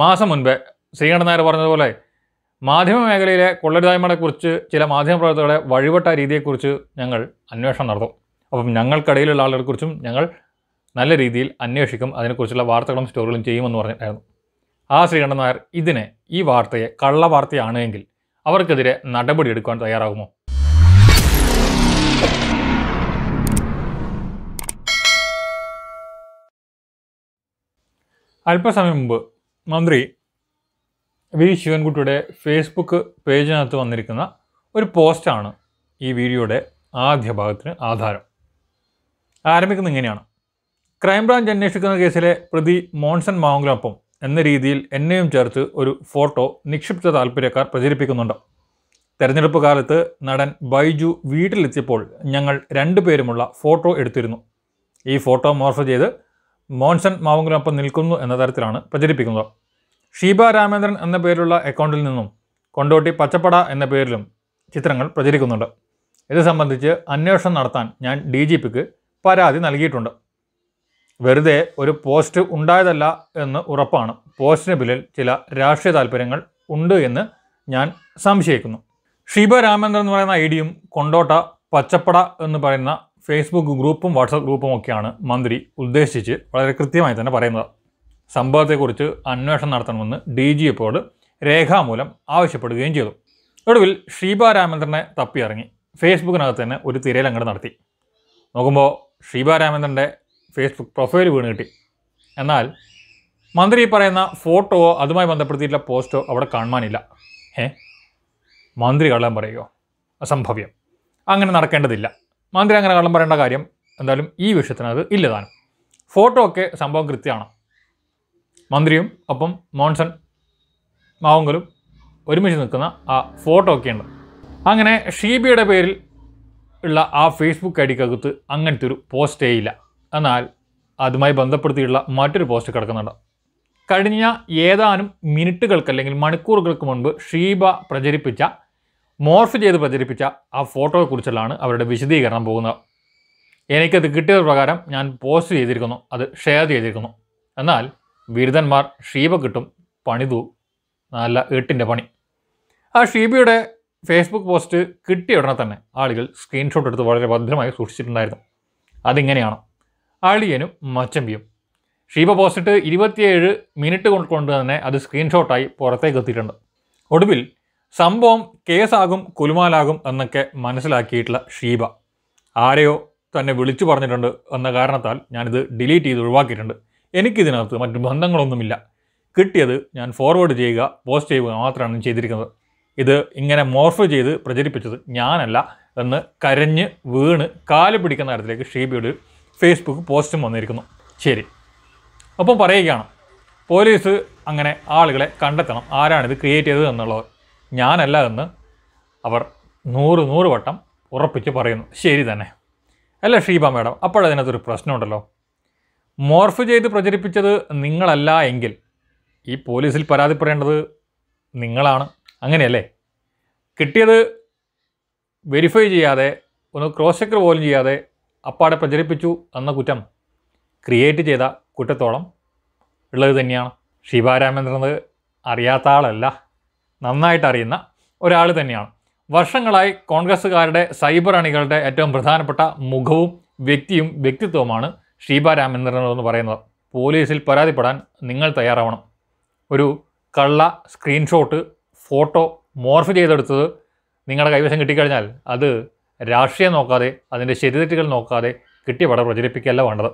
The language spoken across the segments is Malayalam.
മാസം മുൻപേ ശ്രീകണ്ഠൻ നായർ പറഞ്ഞതുപോലെ മാധ്യമ മേഖലയിലെ കൊള്ളരുതായ്മകളെക്കുറിച്ച് ചില മാധ്യമപ്രവർത്തകരുടെ വഴിവട്ട രീതിയെക്കുറിച്ച് ഞങ്ങൾ അന്വേഷണം നടത്തും അപ്പം ഞങ്ങൾക്കിടയിലുള്ള ആളുകളെക്കുറിച്ചും ഞങ്ങൾ നല്ല രീതിയിൽ അന്വേഷിക്കും അതിനെക്കുറിച്ചുള്ള വാർത്തകളും സ്റ്റോറികളും ചെയ്യുമെന്ന് പറഞ്ഞിട്ടായിരുന്നു ആ ശ്രീകണ്ഠൻ നായർ ഇതിനെ ഈ വാർത്തയെ കള്ള വാർത്തയാണ് എങ്കിൽ അവർക്കെതിരെ നടപടിയെടുക്കാൻ തയ്യാറാകുമോ അല്പസമയം മുമ്പ് മന്ത്രി വി ശിവൻകുട്ടിയുടെ ഫേസ്ബുക്ക് പേജിനകത്ത് വന്നിരിക്കുന്ന ഒരു പോസ്റ്റാണ് ഈ വീഡിയോയുടെ ആദ്യ ഭാഗത്തിന് ആധാരം ആരംഭിക്കുന്നത് ഇങ്ങനെയാണ് ക്രൈംബ്രാഞ്ച് അന്വേഷിക്കുന്ന കേസിലെ പ്രതി മോൺസൺ മാവുങ്കിനൊപ്പം എന്ന രീതിയിൽ എന്നെയും ചേർത്ത് ഒരു ഫോട്ടോ നിക്ഷിപ്ത താല്പര്യക്കാർ പ്രചരിപ്പിക്കുന്നുണ്ട് തെരഞ്ഞെടുപ്പ് കാലത്ത് നടൻ ബൈജു വീട്ടിലെത്തിയപ്പോൾ ഞങ്ങൾ രണ്ടുപേരുമുള്ള ഫോട്ടോ എടുത്തിരുന്നു ഈ ഫോട്ടോ മോർഫ് ചെയ്ത് മോൻസൺ മാവുങ്കിനൊപ്പം നിൽക്കുന്നു എന്ന തരത്തിലാണ് പ്രചരിപ്പിക്കുന്നത് ഷീബ രാമേന്ദ്രൻ എന്ന പേരിലുള്ള അക്കൗണ്ടിൽ നിന്നും കൊണ്ടോട്ടി പച്ചപ്പട എന്ന പേരിലും ചിത്രങ്ങൾ പ്രചരിക്കുന്നുണ്ട് ഇത് സംബന്ധിച്ച് അന്വേഷണം നടത്താൻ ഞാൻ ഡി ജി പിക്ക് പരാതി നൽകിയിട്ടുണ്ട് വെറുതെ ഒരു പോസ്റ്റ് ഉണ്ടായതല്ല എന്ന് ഉറപ്പാണ് പോസ്റ്റിന് പിന്നിൽ ചില രാഷ്ട്രീയ താല്പര്യങ്ങൾ ഉണ്ട് എന്ന് ഞാൻ സംശയിക്കുന്നു ഷീബ രാമേന്ദ്രൻ എന്ന് പറയുന്ന ഐ ഡിയും കൊണ്ടോട്ട പച്ചപ്പട എന്ന് പറയുന്ന ഫേസ്ബുക്ക് ഗ്രൂപ്പും വാട്സപ്പ് ഗ്രൂപ്പും ഒക്കെയാണ് മന്ത്രി ഉദ്ദേശിച്ച് വളരെ കൃത്യമായി തന്നെ പറയുന്നത് സംഭവത്തെക്കുറിച്ച് അന്വേഷണം നടത്തണമെന്ന് ഡി ജി എപ്പോട് രേഖാമൂലം ആവശ്യപ്പെടുകയും ചെയ്തു ഒടുവിൽ ഷീബ രാമേന്ദ്രനെ തപ്പിയിറങ്ങി ഫേസ്ബുക്കിനകത്ത് തന്നെ ഒരു അങ്ങോട്ട് നടത്തി നോക്കുമ്പോൾ ഷീബ രാമേന്ദ്രൻ്റെ ഫേസ്ബുക്ക് പ്രൊഫൈൽ വീണ് കിട്ടി എന്നാൽ മന്ത്രി പറയുന്ന ഫോട്ടോ അതുമായി ബന്ധപ്പെടുത്തിയിട്ടുള്ള പോസ്റ്റോ അവിടെ കാണാനില്ല ഏ മന്ത്രി കള്ളൻ പറയുമോ അസംഭവ്യം അങ്ങനെ നടക്കേണ്ടതില്ല മന്ത്രി അങ്ങനെ കള്ളം പറയേണ്ട കാര്യം എന്തായാലും ഈ വിഷയത്തിനത് ഇല്ലതാനും ഫോട്ടോ ഒക്കെ സംഭവം കൃത്യമാണ് മന്ത്രിയും ഒപ്പം മോൺസൺ മാവങ്കലും ഒരുമിച്ച് നിൽക്കുന്ന ആ ഫോട്ടോ ഒക്കെയുണ്ട് അങ്ങനെ ഷീബിയുടെ പേരിൽ ഉള്ള ആ ഫേസ്ബുക്ക് ഐ ഡിക്കകത്ത് അങ്ങനത്തെ ഒരു പോസ്റ്റേ ഇല്ല എന്നാൽ അതുമായി ബന്ധപ്പെടുത്തിയുള്ള മറ്റൊരു പോസ്റ്റ് കിടക്കുന്നുണ്ട് കഴിഞ്ഞ ഏതാനും മിനിറ്റുകൾക്ക് അല്ലെങ്കിൽ മണിക്കൂറുകൾക്ക് മുൻപ് ഷീബ പ്രചരിപ്പിച്ച മോർഫ് ചെയ്ത് പ്രചരിപ്പിച്ച ആ ഫോട്ടോയെക്കുറിച്ചുള്ളാണ് അവരുടെ വിശദീകരണം പോകുന്നത് എനിക്കത് കിട്ടിയത് പ്രകാരം ഞാൻ പോസ്റ്റ് ചെയ്തിരിക്കുന്നു അത് ഷെയർ ചെയ്തിരിക്കുന്നു എന്നാൽ ബിരുദന്മാർ ഷീബ കിട്ടും പണിതു നല്ല എട്ടിൻ്റെ പണി ആ ഷീബയുടെ ഫേസ്ബുക്ക് പോസ്റ്റ് കിട്ടിയ ഉടനെ തന്നെ ആളുകൾ സ്ക്രീൻഷോട്ട് എടുത്ത് വളരെ ഭദ്രമായി സൂക്ഷിച്ചിട്ടുണ്ടായിരുന്നു അതിങ്ങനെയാണ് അളിയനും മച്ചമ്പിയും ഷീബ പോസ്റ്റിട്ട് ഇരുപത്തിയേഴ് മിനിറ്റ് കൊണ്ട് തന്നെ അത് സ്ക്രീൻഷോട്ടായി പുറത്തേക്ക് എത്തിയിട്ടുണ്ട് ഒടുവിൽ സംഭവം കേസാകും കുലുമാലാകും എന്നൊക്കെ മനസ്സിലാക്കിയിട്ടുള്ള ഷീബ ആരെയോ തന്നെ വിളിച്ചു പറഞ്ഞിട്ടുണ്ട് എന്ന കാരണത്താൽ ഞാനിത് ഡിലീറ്റ് ചെയ്ത് ഒഴിവാക്കിയിട്ടുണ്ട് എനിക്കിതിനകത്ത് മറ്റ് ബന്ധങ്ങളൊന്നുമില്ല കിട്ടിയത് ഞാൻ ഫോർവേഡ് ചെയ്യുക പോസ്റ്റ് ചെയ്യുക മാത്രമാണ് ചെയ്തിരിക്കുന്നത് ഇത് ഇങ്ങനെ മോർഫ് ചെയ്ത് പ്രചരിപ്പിച്ചത് ഞാനല്ല എന്ന് കരഞ്ഞ് വീണ് കാല് പിടിക്കുന്ന തരത്തിലേക്ക് ഷീബയുടെ ഫേസ്ബുക്ക് പോസ്റ്റും വന്നിരിക്കുന്നു ശരി അപ്പം പറയുകയാണ് പോലീസ് അങ്ങനെ ആളുകളെ കണ്ടെത്തണം ആരാണിത് ക്രിയേറ്റ് ചെയ്തത് എന്നുള്ളത് ഞാനല്ല എന്ന് അവർ നൂറ് നൂറ് വട്ടം ഉറപ്പിച്ച് പറയുന്നു ശരി തന്നെ അല്ല ഷീബ മാഡം അപ്പോഴതിനകത്തൊരു പ്രശ്നമുണ്ടല്ലോ മോർഫ് ചെയ്ത് പ്രചരിപ്പിച്ചത് നിങ്ങളല്ല എങ്കിൽ ഈ പോലീസിൽ പരാതിപ്പെടേണ്ടത് നിങ്ങളാണ് അങ്ങനെയല്ലേ കിട്ടിയത് വെരിഫൈ ചെയ്യാതെ ഒന്ന് ക്രോസ് ചെക്കർ പോലും ചെയ്യാതെ അപ്പാടെ പ്രചരിപ്പിച്ചു എന്ന കുറ്റം ക്രിയേറ്റ് ചെയ്ത കുറ്റത്തോളം ഉള്ളത് തന്നെയാണ് ശിവരാമേന്ദ്രൻ അറിയാത്ത ആളല്ല നന്നായിട്ട് അറിയുന്ന ഒരാൾ തന്നെയാണ് വർഷങ്ങളായി കോൺഗ്രസ്സുകാരുടെ സൈബർ അണികളുടെ ഏറ്റവും പ്രധാനപ്പെട്ട മുഖവും വ്യക്തിയും വ്യക്തിത്വവുമാണ് ഷീബ രാമചന്ദ്രൻ എന്ന് പറയുന്നത് പോലീസിൽ പരാതിപ്പെടാൻ നിങ്ങൾ തയ്യാറാവണം ഒരു കള്ള സ്ക്രീൻഷോട്ട് ഫോട്ടോ മോർഫ് ചെയ്തെടുത്തത് നിങ്ങളുടെ കൈവശം കിട്ടിക്കഴിഞ്ഞാൽ അത് രാഷ്ട്രീയം നോക്കാതെ അതിൻ്റെ ശരിതെറ്റുകൾ നോക്കാതെ കിട്ടിയ പടം പ്രചരിപ്പിക്കുകയല്ല വേണ്ടത്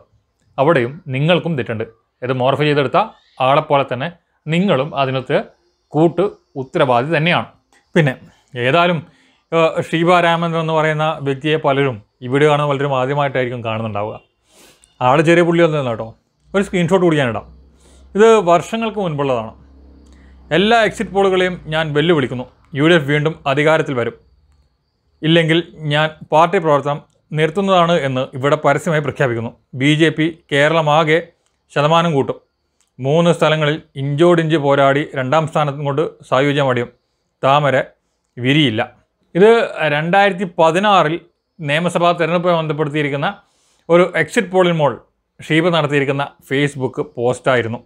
അവിടെയും നിങ്ങൾക്കും തെറ്റുണ്ട് ഇത് മോർഫ് ചെയ്തെടുത്ത ആളെപ്പോലെ തന്നെ നിങ്ങളും അതിനകത്ത് കൂട്ട് ഉത്തരവാദി തന്നെയാണ് പിന്നെ ഏതായാലും ശ്രീബ രാമേന്ദ്രൻ എന്ന് പറയുന്ന വ്യക്തിയെ പലരും ഇവിടെ കാണുന്ന പലരും ആദ്യമായിട്ടായിരിക്കും കാണുന്നുണ്ടാവുക ആൾ ചെറിയ പുള്ളി ഒന്നും കേട്ടോ ഒരു സ്ക്രീൻഷോട്ട് കൂടി ഞാനിടാം ഇത് വർഷങ്ങൾക്ക് മുൻപുള്ളതാണ് എല്ലാ എക്സിറ്റ് പോളുകളെയും ഞാൻ വെല്ലുവിളിക്കുന്നു യു ഡി എഫ് വീണ്ടും അധികാരത്തിൽ വരും ഇല്ലെങ്കിൽ ഞാൻ പാർട്ടി പ്രവർത്തനം നിർത്തുന്നതാണ് എന്ന് ഇവിടെ പരസ്യമായി പ്രഖ്യാപിക്കുന്നു ബി ജെ പി കേരളമാകെ ശതമാനം കൂട്ടും മൂന്ന് സ്ഥലങ്ങളിൽ ഇഞ്ചോടിഞ്ച് പോരാടി രണ്ടാം സ്ഥാനത്തും കൊണ്ട് അടിയും താമര വിരിയില്ല ഇത് രണ്ടായിരത്തി പതിനാറിൽ നിയമസഭാ തിരഞ്ഞെടുപ്പ് ബന്ധപ്പെടുത്തിയിരിക്കുന്ന ഒരു എക്സിറ്റ് പോളിംഗ് മോൾ ഷീബ നടത്തിയിരിക്കുന്ന ഫേസ്ബുക്ക് പോസ്റ്റായിരുന്നു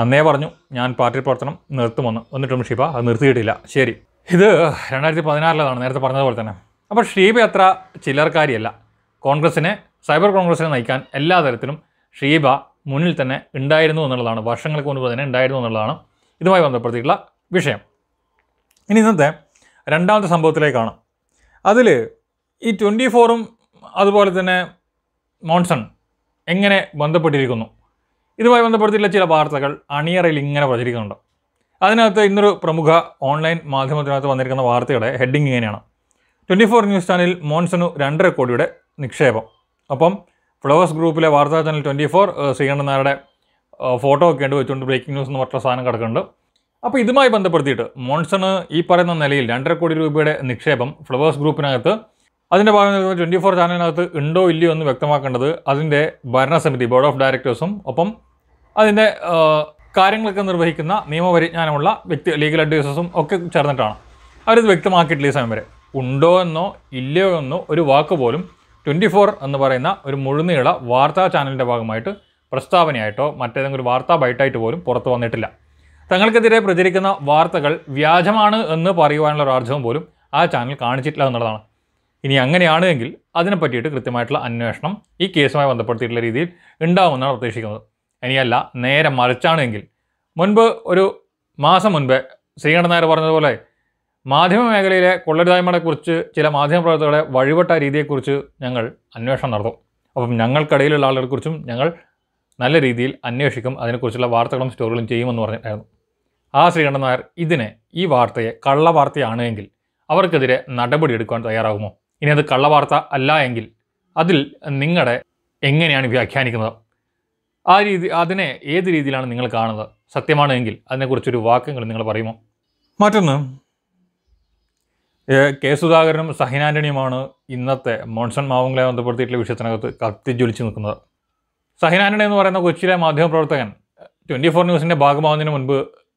അന്നേ പറഞ്ഞു ഞാൻ പാർട്ടി പ്രവർത്തനം നിർത്തുമെന്ന് എന്നിട്ടും ഷീബ അത് നിർത്തിയിട്ടില്ല ശരി ഇത് രണ്ടായിരത്തി പതിനാറിലതാണ് നേരത്തെ പറഞ്ഞതുപോലെ തന്നെ അപ്പോൾ ഷീബ അത്ര ചില്ലർക്കാരിയല്ല കോൺഗ്രസിനെ സൈബർ കോൺഗ്രസിനെ നയിക്കാൻ എല്ലാ തരത്തിലും ഷീബ മുന്നിൽ തന്നെ ഉണ്ടായിരുന്നു എന്നുള്ളതാണ് വർഷങ്ങൾക്ക് മുൻപ് തന്നെ ഉണ്ടായിരുന്നു എന്നുള്ളതാണ് ഇതുമായി ബന്ധപ്പെടുത്തിയിട്ടുള്ള വിഷയം ഇനി ഇന്നത്തെ രണ്ടാമത്തെ സംഭവത്തിലേക്കാണ് അതിൽ ഈ ട്വൻറ്റി ഫോറും അതുപോലെ തന്നെ മോൺസൺ എങ്ങനെ ബന്ധപ്പെട്ടിരിക്കുന്നു ഇതുമായി ബന്ധപ്പെടുത്തിയിട്ടുള്ള ചില വാർത്തകൾ അണിയറയിൽ ഇങ്ങനെ പ്രചരിക്കുന്നുണ്ട് അതിനകത്ത് ഇന്നൊരു പ്രമുഖ ഓൺലൈൻ മാധ്യമത്തിനകത്ത് വന്നിരിക്കുന്ന വാർത്തയുടെ ഹെഡിങ് ഇങ്ങനെയാണ് ട്വൻറ്റി ഫോർ ന്യൂസ് ചാനലിൽ മോൺസണു രണ്ടര കോടിയുടെ നിക്ഷേപം അപ്പം ഫ്ലവേഴ്സ് ഗ്രൂപ്പിലെ വാർത്താ ചാനൽ ട്വൻറ്റി ഫോർ ശ്രീകണ്ഠൻ നായരുടെ ഫോട്ടോ ഒക്കെ ഉണ്ട് വെച്ചുകൊണ്ട് ബ്രേക്കിംഗ് ന്യൂസ് എന്ന് പറഞ്ഞ സാധനം കിടക്കുന്നുണ്ട് അപ്പോൾ ഇതുമായി ബന്ധപ്പെടുത്തിയിട്ട് മോൺസൺ ഈ പറയുന്ന നിലയിൽ രണ്ടര കോടി രൂപയുടെ നിക്ഷേപം ഫ്ലവേഴ്സ് ഗ്രൂപ്പിനകത്ത് അതിൻ്റെ ഭാഗം നിൽക്കുന്ന ട്വൻറ്റി ഫോർ ചാനലിനകത്ത് ഉണ്ടോ ഇല്ലയോ എന്ന് വ്യക്തമാക്കേണ്ടത് അതിൻ്റെ ഭരണസമിതി ബോർഡ് ഓഫ് ഡയറക്ടേഴ്സും ഒപ്പം അതിൻ്റെ കാര്യങ്ങളൊക്കെ നിർവഹിക്കുന്ന നിയമപരിജ്ഞാനമുള്ള വ്യക്തി ലീഗൽ അഡ്വൈസേഴ്സും ഒക്കെ ചേർന്നിട്ടാണ് അവരിത് വ്യക്തമാക്കിയിട്ടില്ല ഈ സമയം വരെ ഉണ്ടോ എന്നോ ഇല്ലയോ എന്നോ ഒരു വാക്ക് പോലും ട്വൻറ്റി ഫോർ എന്ന് പറയുന്ന ഒരു മുഴുനീള വാർത്താ ചാനലിൻ്റെ ഭാഗമായിട്ട് പ്രസ്താവനയായിട്ടോ മറ്റേതെങ്കിലും വാർത്താ ബൈറ്റായിട്ട് പോലും പുറത്തു വന്നിട്ടില്ല തങ്ങൾക്കെതിരെ പ്രചരിക്കുന്ന വാർത്തകൾ വ്യാജമാണ് എന്ന് പറയുവാനുള്ള ഒരു ആർജവം പോലും ആ ചാനൽ കാണിച്ചിട്ടില്ല എന്നുള്ളതാണ് ഇനി അങ്ങനെയാണ് എങ്കിൽ അതിനെ പറ്റിയിട്ട് കൃത്യമായിട്ടുള്ള അന്വേഷണം ഈ കേസുമായി ബന്ധപ്പെടുത്തിയിട്ടുള്ള രീതിയിൽ ഉണ്ടാവുമെന്നാണ് പ്രതീക്ഷിക്കുന്നത് ഇനിയല്ല നേരെ മറിച്ചാണെങ്കിൽ മുൻപ് ഒരു മാസം മുൻപേ ശ്രീകണ്ഠൻ നായർ പറഞ്ഞതുപോലെ മാധ്യമ മേഖലയിലെ കൊള്ളരുതായ്മകളെക്കുറിച്ച് ചില മാധ്യമപ്രവർത്തകരുടെ വഴിപെട്ട രീതിയെക്കുറിച്ച് ഞങ്ങൾ അന്വേഷണം നടത്തും അപ്പം ഞങ്ങൾക്കിടയിലുള്ള ആളുകളെക്കുറിച്ചും ഞങ്ങൾ നല്ല രീതിയിൽ അന്വേഷിക്കും അതിനെക്കുറിച്ചുള്ള വാർത്തകളും സ്റ്റോറികളും ചെയ്യുമെന്ന് പറഞ്ഞിട്ടായിരുന്നു ആ ശ്രീകണ്ഠൻ നായർ ഇതിനെ ഈ വാർത്തയെ കള്ളവാർത്തയാണ് എങ്കിൽ അവർക്കെതിരെ നടപടിയെടുക്കാൻ തയ്യാറാകുമോ ഇനി അത് കള്ളവാർത്ത അല്ല എങ്കിൽ അതിൽ നിങ്ങളുടെ എങ്ങനെയാണ് വ്യാഖ്യാനിക്കുന്നത് ആ രീതി അതിനെ ഏത് രീതിയിലാണ് നിങ്ങൾ കാണുന്നത് സത്യമാണ് എങ്കിൽ അതിനെക്കുറിച്ചൊരു വാക്കെങ്കിലും നിങ്ങൾ പറയുമോ മറ്റൊന്ന് കെ സുധാകരനും സഹിനാൻ്റണിയുമാണ് ഇന്നത്തെ മോൺസൺ മാവുങ്ങളെ ബന്ധപ്പെടുത്തിയിട്ടുള്ള വിഷയത്തിനകത്ത് കത്തിജ്വലിച്ച് നിൽക്കുന്നത് സഹിനാൻ്റണി എന്ന് പറയുന്ന കൊച്ചിയിലെ മാധ്യമപ്രവർത്തകൻ ട്വൻറ്റി ഫോർ ന്യൂസിൻ്റെ ഭാഗമാവുന്നതിന് മുൻപ്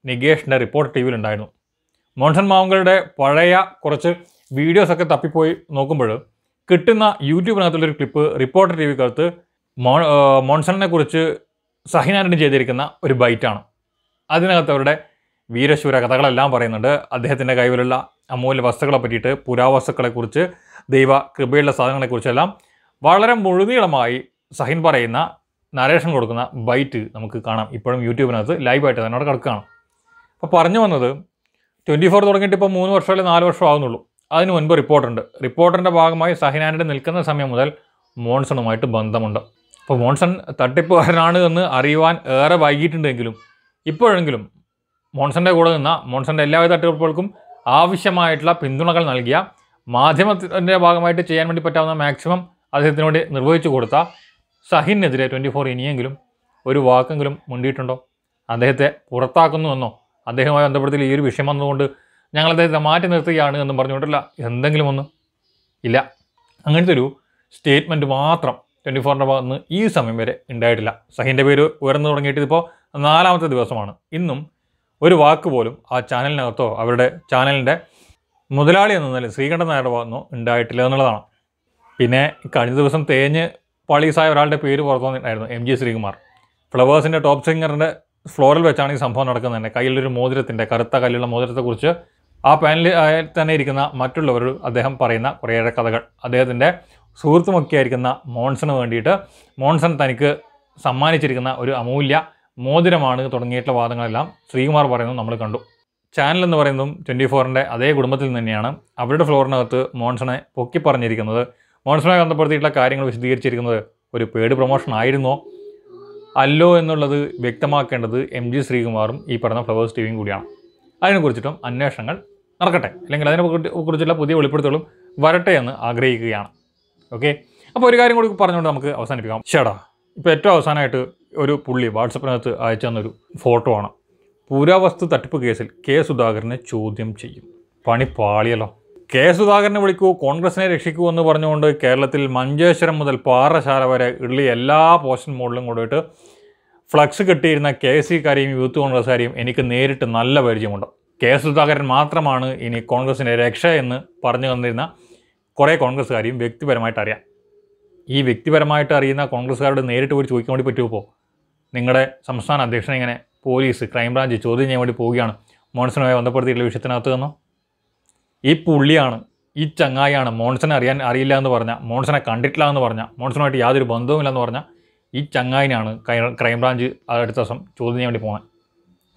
നികേഷിൻ്റെ റിപ്പോർട്ട് ടി വിയിലുണ്ടായിരുന്നു മോൺസൺ മാവുങ്കളുടെ പഴയ കുറച്ച് വീഡിയോസൊക്കെ തപ്പിപ്പോയി നോക്കുമ്പോൾ കിട്ടുന്ന യൂട്യൂബിനകത്തുള്ളൊരു ക്ലിപ്പ് റിപ്പോർട്ടർ ടി വിക്കകത്ത് മോ മോൺസണിനെ കുറിച്ച് സഹിനാൻ്റണി ചെയ്തിരിക്കുന്ന ഒരു ബൈറ്റാണ് അതിനകത്ത് അവരുടെ വീരശൂര കഥകളെല്ലാം പറയുന്നുണ്ട് അദ്ദേഹത്തിൻ്റെ കൈവിലുള്ള അമൂല്യ വസ്തുക്കളെ പറ്റിയിട്ട് പുരാവസ്തുക്കളെക്കുറിച്ച് ദൈവ കൃപയുള്ള സാധനങ്ങളെക്കുറിച്ചെല്ലാം വളരെ മുഴുനീളമായി സഹിൻ പറയുന്ന നരേഷൻ കൊടുക്കുന്ന ബൈറ്റ് നമുക്ക് കാണാം ഇപ്പോഴും യൂട്യൂബിനകത്ത് ലൈവായിട്ട് അതിനോട് കിടക്കുകയാണ് അപ്പോൾ പറഞ്ഞു വന്നത് ട്വൻറ്റി ഫോർ തുടങ്ങിയിട്ട് ഇപ്പോൾ മൂന്ന് വർഷം അല്ലെങ്കിൽ നാല് വർഷം ആകുന്നുള്ളൂ അതിന് മുൻപ് റിപ്പോർട്ടുണ്ട് റിപ്പോർട്ടിൻ്റെ ഭാഗമായി സഹിനാനിയുടെ നിൽക്കുന്ന സമയം മുതൽ മോൺസണുമായിട്ട് ബന്ധമുണ്ട് അപ്പോൾ മോൺസൺ തട്ടിപ്പുകാരനാണ് എന്ന് അറിയുവാൻ ഏറെ വൈകിയിട്ടുണ്ടെങ്കിലും ഇപ്പോഴെങ്കിലും മോൺസൻ്റെ കൂടെ നിന്ന മോൺസൻ്റെ എല്ലാവിധ തട്ടിപ്പുകൾക്കും ആവശ്യമായിട്ടുള്ള പിന്തുണകൾ നൽകിയ മാധ്യമത്തിൻ്റെ ഭാഗമായിട്ട് ചെയ്യാൻ വേണ്ടി പറ്റാവുന്ന മാക്സിമം അദ്ദേഹത്തിനോട് നിർവഹിച്ചു കൊടുത്ത സഹിനെതിരെ ട്വൻറ്റി ഫോർ ഇനിയെങ്കിലും ഒരു വാക്കെങ്കിലും മുണ്ടിയിട്ടുണ്ടോ അദ്ദേഹത്തെ പുറത്താക്കുന്നുവെന്നോ അദ്ദേഹവുമായി ബന്ധപ്പെടുത്തിൽ ഈ ഒരു വിഷയം വന്നതുകൊണ്ട് ഞങ്ങൾ അദ്ദേഹത്തെ മാറ്റി നിർത്തുകയാണ് എന്നും പറഞ്ഞുകൊണ്ടല്ല എന്തെങ്കിലും ഒന്ന് ഇല്ല അങ്ങനത്തെ ഒരു സ്റ്റേറ്റ്മെൻറ്റ് മാത്രം ട്വൻറ്റി ഫോറിൻ്റെ ഭാഗത്ത് നിന്ന് ഈ സമയം വരെ ഉണ്ടായിട്ടില്ല സഹിൻ്റെ പേര് ഉയർന്നു തുടങ്ങിയിട്ട് ഇതിപ്പോൾ നാലാമത്തെ ദിവസമാണ് ഇന്നും ഒരു വാക്ക് പോലും ആ ചാനലിനകത്തോ അവരുടെ ചാനലിൻ്റെ മുതലാളി എന്ന നിലയിൽ ശ്രീകണ്ഠൻ നായരുടെ ഭാഗത്തുനിന്നോ ഉണ്ടായിട്ടില്ല എന്നുള്ളതാണ് പിന്നെ കഴിഞ്ഞ ദിവസം തേഞ്ഞ് പളീസായ ഒരാളുടെ പേര് പുറത്തു വന്നിട്ടുണ്ടായിരുന്നു എം ജി ശ്രീകുമാർ ഫ്ലവേഴ്സിൻ്റെ ടോപ്പ് സിംഗറിൻ്റെ ഫ്ലോറിൽ വെച്ചാണ് ഈ സംഭവം നടക്കുന്നത് തന്നെ കയ്യിലൊരു മോതിരത്തിൻ്റെ കറുത്ത കല്ലുള്ള മോതിരത്തെക്കുറിച്ച് ആ പാനലിൽ തന്നെ ഇരിക്കുന്ന മറ്റുള്ളവർ അദ്ദേഹം പറയുന്ന കുറേയേറെ കഥകൾ അദ്ദേഹത്തിൻ്റെ സുഹൃത്തുമൊക്കെയായിരിക്കുന്ന മോൺസന് വേണ്ടിയിട്ട് മോൺസൺ തനിക്ക് സമ്മാനിച്ചിരിക്കുന്ന ഒരു അമൂല്യ മോതിരമാണ് തുടങ്ങിയിട്ടുള്ള വാദങ്ങളെല്ലാം ശ്രീകുമാർ പറയുന്നത് നമ്മൾ കണ്ടു ചാനൽ എന്ന് പറയുന്നതും ട്വൻറ്റി ഫോറിൻ്റെ അതേ കുടുംബത്തിൽ തന്നെയാണ് അവരുടെ ഫ്ലോറിനകത്ത് മോൺസണെ പൊക്കി പറഞ്ഞിരിക്കുന്നത് മോൺസണെ ബന്ധപ്പെടുത്തിയിട്ടുള്ള കാര്യങ്ങൾ വിശദീകരിച്ചിരിക്കുന്നത് ഒരു പേഡ് പ്രൊമോഷൻ ആയിരുന്നോ അല്ലോ എന്നുള്ളത് വ്യക്തമാക്കേണ്ടത് എം ജി ശ്രീകുമാറും ഈ പറഞ്ഞ ഫ്ലവേഴ്സ് വിയും കൂടിയാണ് അതിനെക്കുറിച്ചിട്ടും അന്വേഷണങ്ങൾ നടക്കട്ടെ അല്ലെങ്കിൽ അതിനെ കുറിച്ചുള്ള പുതിയ വെളിപ്പെടുത്തലും വരട്ടെ എന്ന് ആഗ്രഹിക്കുകയാണ് ഓക്കെ അപ്പോൾ ഒരു കാര്യം കൂടി പറഞ്ഞുകൊണ്ട് നമുക്ക് അവസാനിപ്പിക്കാം ഷേടാ ഇപ്പോൾ ഏറ്റവും അവസാനമായിട്ട് ഒരു പുള്ളി വാട്സപ്പിനകത്ത് അയച്ചു തന്നൊരു ഫോട്ടോ ആണ് പുരാവസ്തു തട്ടിപ്പ് കേസിൽ കെ സുധാകരനെ ചോദ്യം ചെയ്യും പണി പാളിയല്ലോ കെ സുധാകരനെ വിളിക്കൂ കോൺഗ്രസിനെ രക്ഷിക്കൂ എന്ന് പറഞ്ഞുകൊണ്ട് കേരളത്തിൽ മഞ്ചേശ്വരം മുതൽ പാറശാല വരെ ഇള്ളി എല്ലാ പോസ്റ്റൻ മോഡലും കൂടിയിട്ട് ഫ്ലക്സ് കെട്ടിയിരുന്ന കെ സിക്കാരെയും യൂത്ത് കോൺഗ്രസ്സുകാരെയും എനിക്ക് നേരിട്ട് നല്ല പരിചയമുണ്ട് കെ സുധാകരൻ മാത്രമാണ് ഇനി കോൺഗ്രസിൻ്റെ രക്ഷ എന്ന് പറഞ്ഞു തന്നിരുന്ന കുറേ കോൺഗ്രസ്സുകാരെയും വ്യക്തിപരമായിട്ട് അറിയാം ഈ വ്യക്തിപരമായിട്ട് അറിയുന്ന കോൺഗ്രസ്സുകാരോട് നേരിട്ട് പോയി ചോദിക്കാൻ വേണ്ടി പറ്റുമോ നിങ്ങളുടെ സംസ്ഥാന അധ്യക്ഷനെ ഇങ്ങനെ പോലീസ് ക്രൈംബ്രാഞ്ച് ചോദ്യം ചെയ്യാൻ വേണ്ടി പോവുകയാണ് മോൺസനുമായി ബന്ധപ്പെടുത്തിയിട്ടുള്ള വിഷയത്തിനകത്ത് തന്നോ ഈ പുള്ളിയാണ് ഈ ചങ്ങായിയാണ് മോൺസനെ അറിയാൻ അറിയില്ല എന്ന് പറഞ്ഞാൽ മോൺസനെ കണ്ടിട്ടില്ല എന്ന് പറഞ്ഞാൽ മോൺസനുമായിട്ട് യാതൊരു എന്ന് പറഞ്ഞാൽ ഈ ചങ്ങായിനാണ് ക്രൈംബ്രാഞ്ച് അടുത്ത ദിവസം ചോദ്യം ചെയ്യാൻ വേണ്ടി പോകാൻ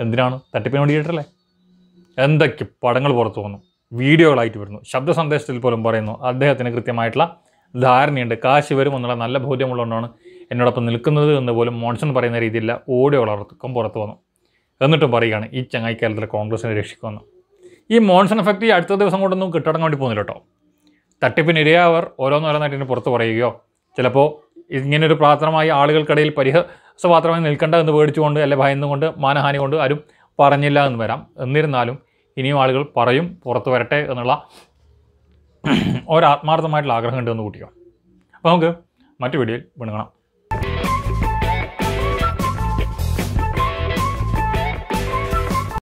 എന്തിനാണ് തട്ടിപ്പിന് വേണ്ടിയിട്ടല്ലേ എന്തൊക്കെ പടങ്ങൾ പുറത്തു വന്നു വീഡിയോകളായിട്ട് വരുന്നു ശബ്ദ സന്ദേശത്തിൽ പോലും പറയുന്നു അദ്ദേഹത്തിന് കൃത്യമായിട്ടുള്ള ധാരണയുണ്ട് കാശ് വരും എന്നുള്ള നല്ല ബോധ്യമുള്ളതുകൊണ്ടാണ് എന്നോടൊപ്പം നിൽക്കുന്നത് എന്ന് പോലും മോൺസൺ പറയുന്ന രീതിയില്ല ഓടി വളർത്തുക്കം പുറത്തു വന്നു എന്നിട്ടും പറയുകയാണ് ഈ ചങ്ങായിക്കാലത്തിൽ കോൺഗ്രസിനെ രക്ഷിക്കുമെന്ന് ഈ മോൺസൺ എഫക്റ്റ് ഈ അടുത്ത ദിവസം കൊണ്ടൊന്നും കിട്ടടങ്ങാൻ വേണ്ടി പോകുന്നില്ല കേട്ടോ തട്ടിപ്പിനിരയായവർ ഓരോന്നോരോന്നായിട്ട് ഇതിന് പുറത്ത് പറയുകയോ ചിലപ്പോൾ ഇങ്ങനൊരു പ്രാർത്ഥനമായി ആളുകൾക്കിടയിൽ പരിഹസപാത്രമായി നിൽക്കേണ്ട എന്ന് പേടിച്ചുകൊണ്ട് അല്ലെ ഭയന്നുകൊണ്ട് മാനഹാനി കൊണ്ട് ആരും പറഞ്ഞില്ല എന്ന് വരാം എന്നിരുന്നാലും ഇനിയും ആളുകൾ പറയും പുറത്ത് വരട്ടെ എന്നുള്ള ഒരാത്മാർത്ഥമായിട്ടുള്ള എന്ന് കൂട്ടിയോ അപ്പോൾ നമുക്ക് മറ്റു വീഡിയോയിൽ വിണങ്ങണം